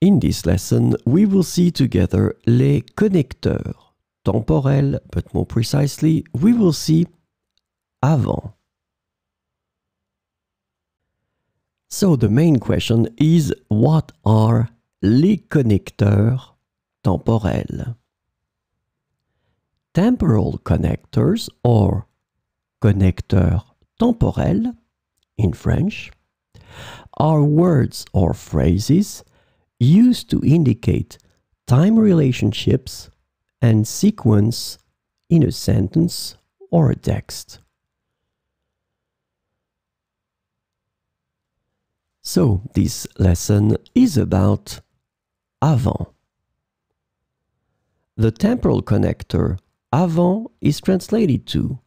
In this lesson, we will see together les connecteurs temporels, but more precisely, we will see avant. So the main question is what are les connecteurs temporels? Temporal connectors or connecteurs temporels in French are words or phrases used to indicate time relationships and sequence in a sentence or a text. So, this lesson is about avant. The temporal connector avant is translated to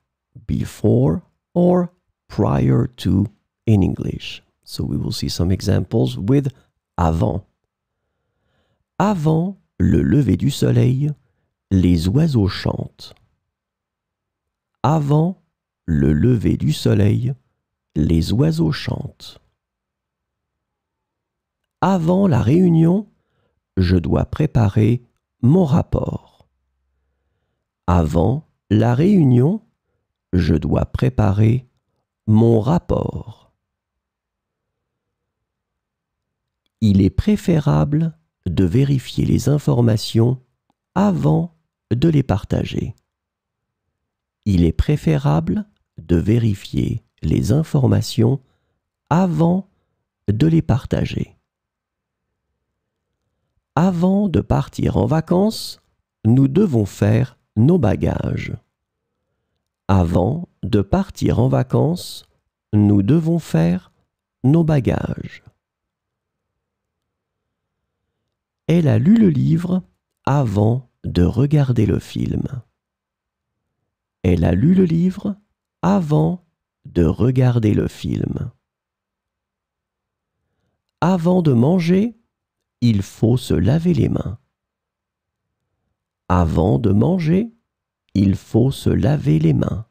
before or prior to in English. So, we will see some examples with avant. Avant le lever du soleil, les oiseaux chantent. Avant le lever du soleil, les oiseaux chantent. Avant la réunion, je dois préparer mon rapport. Avant la réunion, je dois préparer mon rapport. Il est préférable de vérifier les informations avant de les partager. Il est préférable de vérifier les informations avant de les partager. Avant de partir en vacances, nous devons faire nos bagages. Avant de partir en vacances, nous devons faire nos bagages. elle a lu le livre avant de regarder le film. Elle a lu le livre avant de regarder le film. Avant de manger, il faut se laver les mains. Avant de manger, il faut se laver les mains.